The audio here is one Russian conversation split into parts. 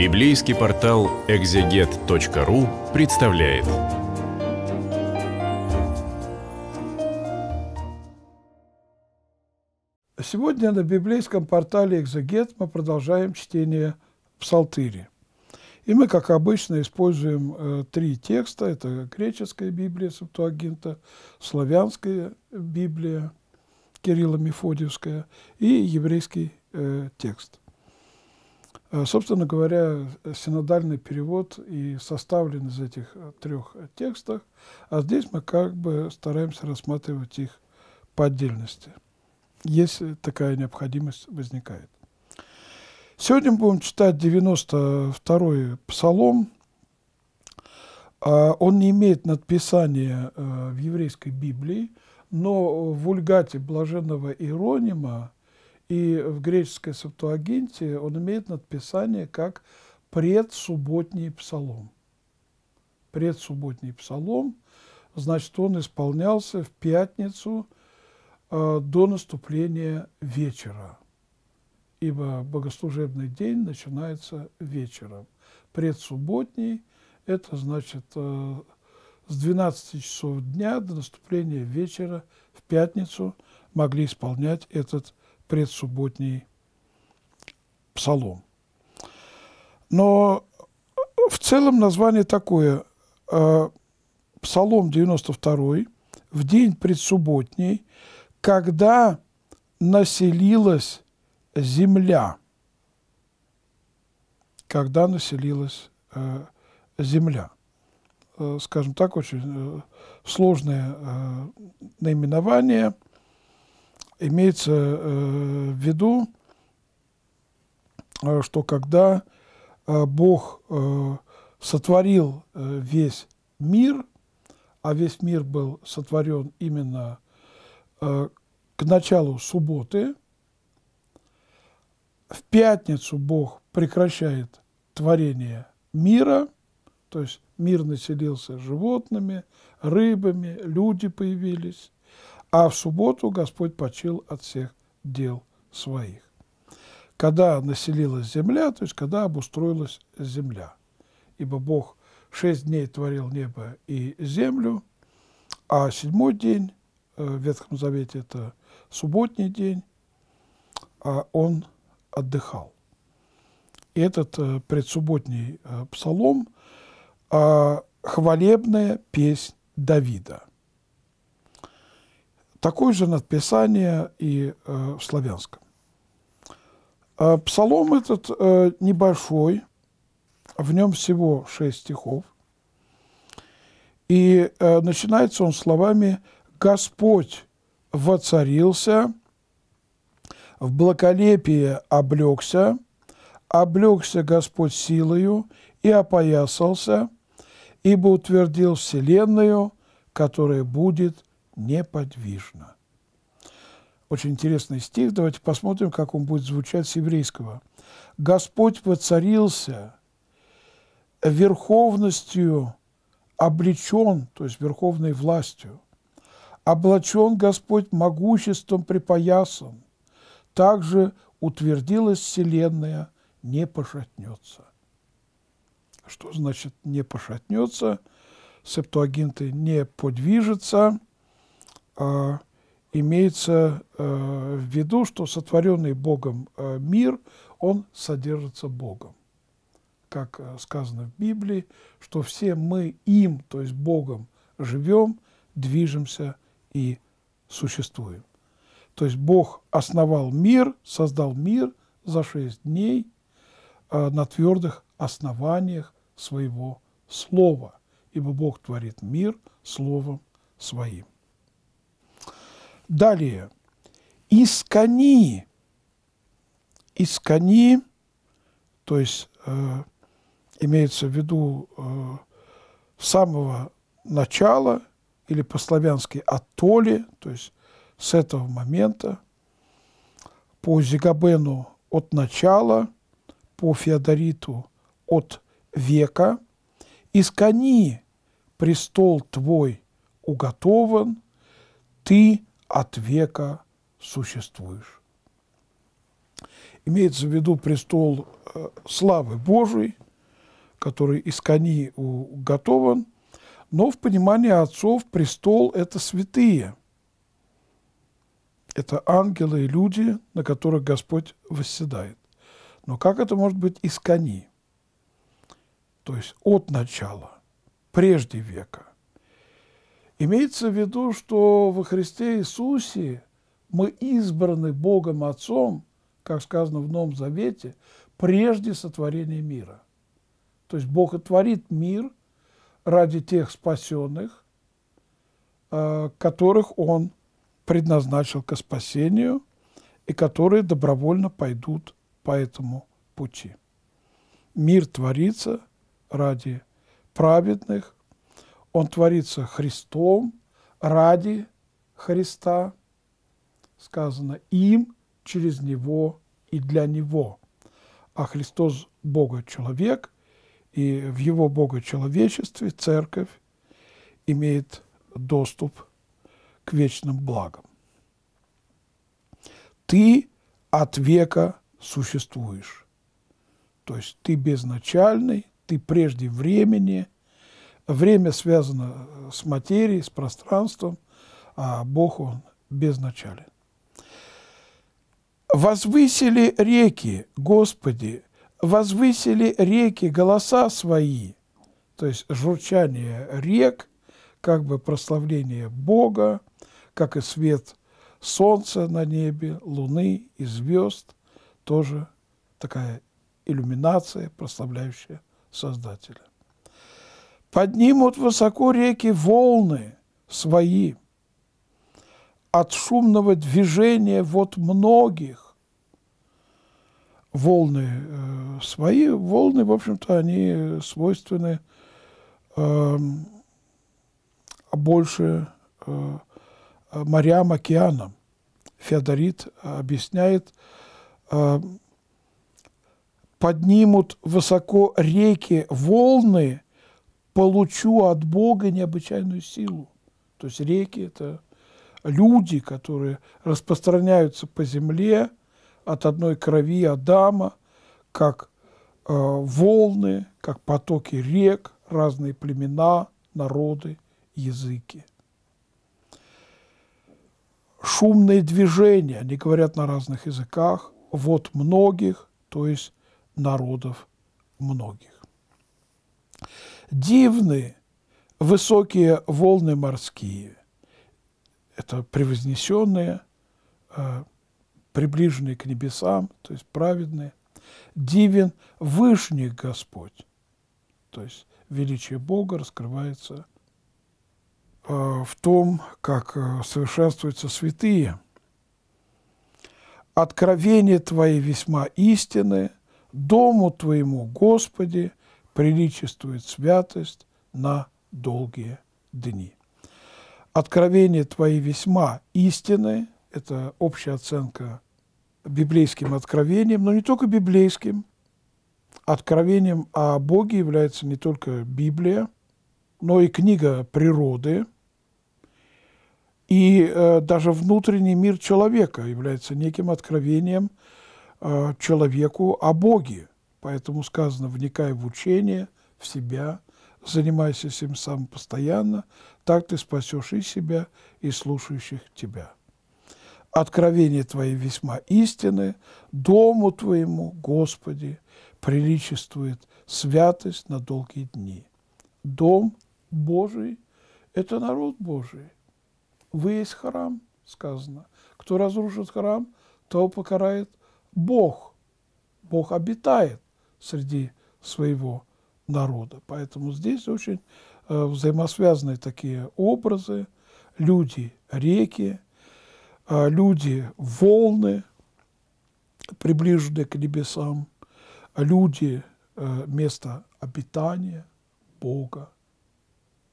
Библейский портал экзегет.ру представляет. Сегодня на библейском портале «Экзегет» мы продолжаем чтение Псалтыри. И мы, как обычно, используем э, три текста. Это греческая Библия Септуагинта, славянская Библия Кирилла Мефодиевская и еврейский э, текст. Э, собственно говоря, э, синодальный перевод и составлен из этих э, трех текстов, а здесь мы как бы стараемся рассматривать их по отдельности, если такая необходимость возникает. Сегодня будем читать 92-й псалом. А, он не имеет надписания в еврейской Библии, но в Ульгате блаженного Иеронима и в греческой септуагинте он имеет надписание как «предсубботний псалом». Предсубботний псалом, значит, он исполнялся в пятницу э, до наступления вечера, ибо богослужебный день начинается вечером. Предсубботний – это, значит, э, с 12 часов дня до наступления вечера в пятницу могли исполнять этот предсубботний псалом. Но в целом название такое э, – Псалом 92 в день предсубботний, когда населилась земля. Когда населилась э, земля. Э, скажем так, очень э, сложное э, наименование – имеется э, в виду, э, что когда э, Бог сотворил весь мир, а весь мир был сотворен именно к началу субботы, в пятницу Бог прекращает творение мира, то есть мир населился животными, рыбами, люди появились а в субботу Господь почил от всех дел своих. Когда населилась земля, то есть когда обустроилась земля. Ибо Бог шесть дней творил небо и землю, а седьмой день э, в Ветхом Завете – это субботний день, а он отдыхал. И этот э, предсубботний э, псалом а – хвалебная песнь Давида – Такое же надписание и э, в славянском. Э, псалом этот э, небольшой, в нем всего шесть стихов. И начинается он словами «Господь воцарился, в благолепие облегся, облегся Господь силою и опоясался, ибо утвердил вселенную, которая будет – неподвижно. Очень интересный стих. Давайте посмотрим, как он будет звучать с еврейского. «Господь воцарился верховностью облечен, то есть верховной властью, облачен Господь могуществом припоясом. также утвердилась Вселенная, не пошатнется». Что значит «не пошатнется»? Септуагинты не подвижется – а, имеется а, в виду, что сотворенный Богом а, мир, он содержится Богом. Как э, сказано в Библии, что все мы им, то есть Богом, живем, движемся и существуем. То есть Бог основал мир, создал мир за шесть дней на твердых основаниях своего слова, ибо Бог творит мир словом своим. Далее. Искони. Искони, то есть э, имеется в виду э, самого начала, или по-славянски «атоли», то есть с этого момента, по Зигабену от начала, по Феодориту от века. «Искони, престол твой уготован, ты – от века существуешь. Имеется в виду престол э, славы Божией, который из кони уготован, но в понимании отцов престол – это святые. Это ангелы и люди, на которых Господь восседает. Но как это может быть из кони? То есть от начала, прежде века. Имеется в виду, что во Христе Иисусе мы избраны Богом Отцом, как сказано в Новом Завете, прежде сотворения мира. То есть Бог и творит мир ради тех спасенных, э, которых Он предназначил к спасению и которые добровольно пойдут по этому пути. Мир творится ради праведных, он творится Христом ради Христа, сказано им, через Него и для Него. А Христос – Бога-человек, и в Его Бога-человечестве Церковь имеет доступ к вечным благам. Ты от века существуешь. То есть ты безначальный, ты прежде времени – Время связано с материей, с пространством, а Бог Он безначален. «Возвысили реки, Господи, возвысили реки голоса свои», то есть журчание рек, как бы прославление Бога, как и свет солнца на небе, луны и звезд, тоже такая иллюминация, прославляющая Создателя. Поднимут высоко реки волны свои от шумного движения вот многих. Волны э, свои, волны, в общем-то, они свойственны э, больше э, морям, океанам. Феодорит объясняет, эм, поднимут высоко реки волны получу от Бога необычайную силу. То есть реки – это люди, которые распространяются по земле от одной крови Адама, как э, волны, как потоки рек, разные племена, народы, языки. Шумные движения, они говорят на разных языках, вот многих, то есть народов многих. Дивны высокие волны морские. Это превознесенные, э, приближенные к небесам, то есть праведные. Дивен Вышний Господь, то есть величие Бога раскрывается э, в том, как э, совершенствуются святые. Откровение Твои весьма истины, дому Твоему, Господи, приличествует святость на долгие дни. Откровения твои весьма истины, это общая оценка библейским откровением, но не только библейским. Откровением о Боге является не только Библия, но и книга природы, и э, даже внутренний мир человека является неким откровением э, человеку о Боге. Поэтому сказано, вникай в учение, в себя, занимайся всем сам постоянно, так ты спасешь и себя, и слушающих тебя. Откровение Твои весьма истины, дому Твоему, Господи, приличествует святость на долгие дни. Дом Божий – это народ Божий. Вы есть храм, сказано. Кто разрушит храм, того покарает Бог. Бог обитает среди своего народа. Поэтому здесь очень э, взаимосвязаны такие образы. Люди – реки, э, люди – волны, приближенные к небесам, люди э, место обитания Бога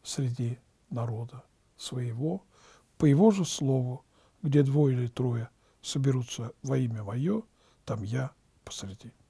среди народа своего, по его же слову, где двое или трое соберутся во имя мое, там я посреди.